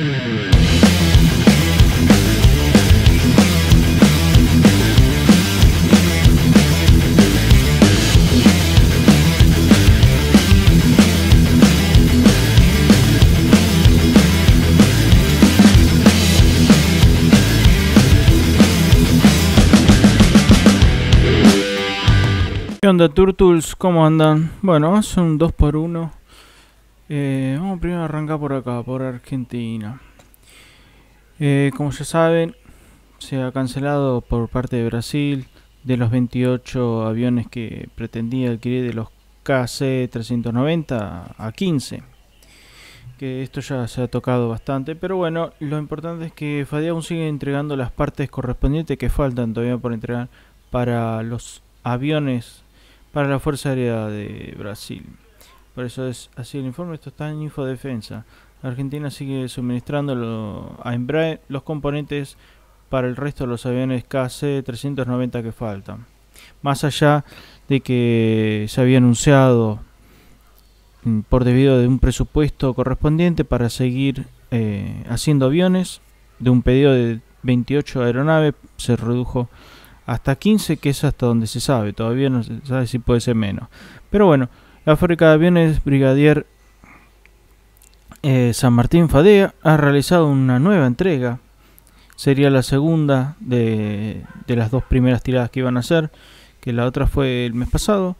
¿Qué onda Turtles? ¿Cómo andan? Bueno, son 2x1 eh, vamos primero a arrancar por acá, por Argentina. Eh, como ya saben, se ha cancelado por parte de Brasil de los 28 aviones que pretendía adquirir de los KC-390 a 15. Que esto ya se ha tocado bastante, pero bueno, lo importante es que Fadia aún sigue entregando las partes correspondientes que faltan todavía por entregar para los aviones para la Fuerza Aérea de Brasil. Por eso es así el informe, esto está en Infodefensa. Argentina sigue suministrando a Embraer los componentes para el resto de los aviones KC-390 que faltan. Más allá de que se había anunciado mm, por debido de un presupuesto correspondiente para seguir eh, haciendo aviones, de un pedido de 28 aeronaves se redujo hasta 15, que es hasta donde se sabe, todavía no se sabe si puede ser menos. Pero bueno, la fábrica de aviones Brigadier eh, San Martín Fadea ha realizado una nueva entrega. Sería la segunda de, las dos primeras tiradas que iban a hacer, que la otra fue el mes pasado,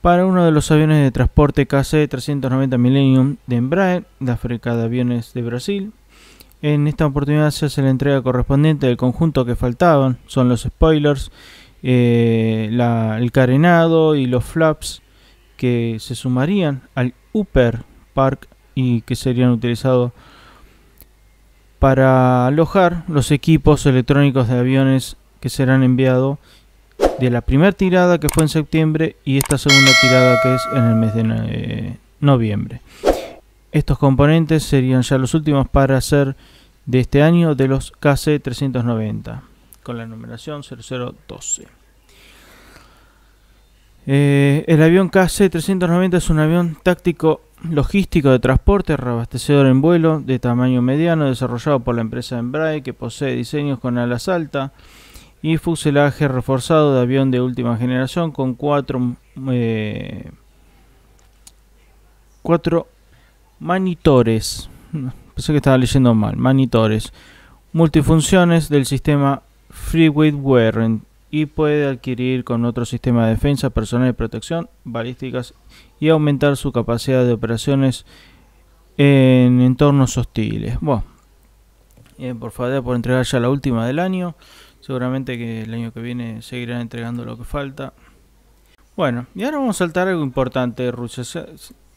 para uno de los aviones de transporte KC-390 Millennium de Embraer, la fábrica de aviones de Brasil. En esta oportunidad se hace la entrega correspondiente del conjunto que faltaban, son los spoilers, eh, el carenado y los flaps que se sumarían al Upper Park y que serían utilizados para alojar los equipos electrónicos de aviones que serán enviados de la primera tirada que fue en septiembre y esta segunda tirada que es en el mes de noviembre. Estos componentes serían ya los últimos para hacer de este año de los KC-390 con la numeración 0012. Eh, el avión KC-390 es un avión táctico logístico de transporte, reabastecedor en vuelo, de tamaño mediano, desarrollado por la empresa Embraer, que posee diseños con alas altas y fuselaje reforzado de avión de última generación con cuatro, eh, manitores. Pensé que estaba leyendo mal, monitores Multifunciones del sistema Freeway Warrant y puede adquirir con otro sistema de defensa personal y protección, balísticas y aumentar su capacidad de operaciones en entornos hostiles. Bueno, eh, por favor, por entregar ya la última del año. Seguramente que el año que viene seguirán entregando lo que falta. Bueno, y ahora vamos a saltar algo importante Rusia.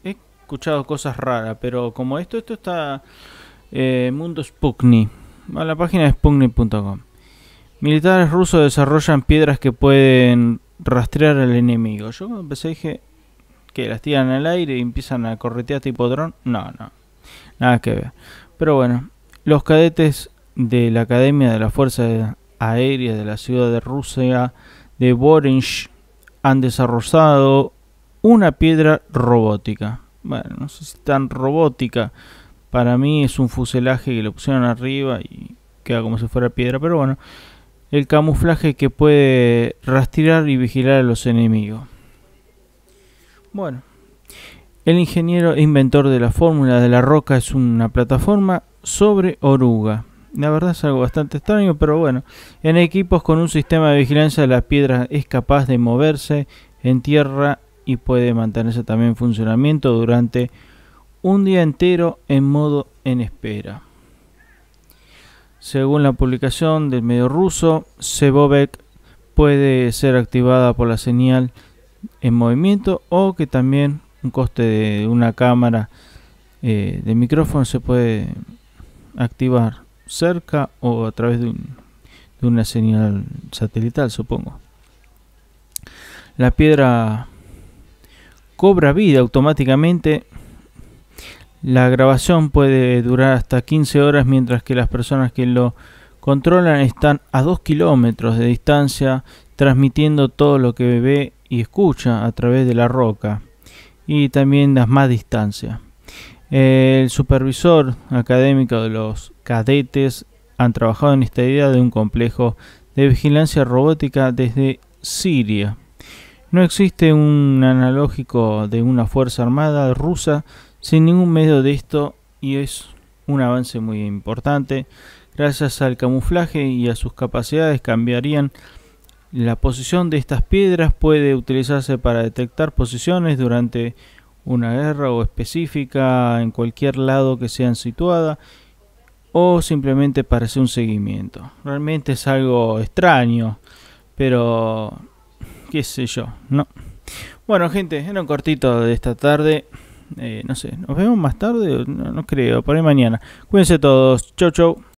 He escuchado cosas raras, pero como esto, esto está eh, Mundo Sputnik. A la página de sputnik.com. Militares rusos desarrollan piedras que pueden rastrear al enemigo. Yo cuando empecé dije que las tiran al aire y empiezan a corretear tipo dron. No, no. Nada que ver. Pero bueno, los cadetes de la Academia de las Fuerzas Aéreas de la ciudad de Rusia de Voronezh han desarrollado una piedra robótica. Bueno, no sé si tan robótica. Para mí es un fuselaje que le pusieron arriba y queda como si fuera piedra, pero bueno el camuflaje que puede rastrear y vigilar a los enemigos. Bueno, el ingeniero inventor de la fórmula de la roca es una plataforma sobre oruga. La verdad es algo bastante extraño, pero bueno, en equipos con un sistema de vigilancia la piedra es capaz de moverse en tierra y puede mantenerse también en funcionamiento durante un día entero en modo en espera. Según la publicación del medio ruso, Sebovec puede ser activada por la señal en movimiento o que también un coste de una cámara eh, de micrófono se puede activar cerca o a través de, de una señal satelital, supongo. La piedra cobra vida automáticamente la grabación puede durar hasta 15 horas mientras que las personas que lo controlan están a 2 kilómetros de distancia transmitiendo todo lo que ve y escucha a través de la roca y también las más distancia. El supervisor académico de los cadetes han trabajado en esta idea de un complejo de vigilancia robótica desde Siria. No existe un analógico de una fuerza armada rusa, sin ningún medio de esto y es un avance muy importante. Gracias al camuflaje y a sus capacidades cambiarían la posición de estas piedras puede utilizarse para detectar posiciones durante una guerra o específica en cualquier lado que sean situadas o simplemente para hacer un seguimiento. Realmente es algo extraño, pero qué sé yo, no. Bueno gente, era un cortito de esta tarde. Eh, no sé, nos vemos más tarde, no, no creo, por ahí mañana. Cuídense todos, chau chau.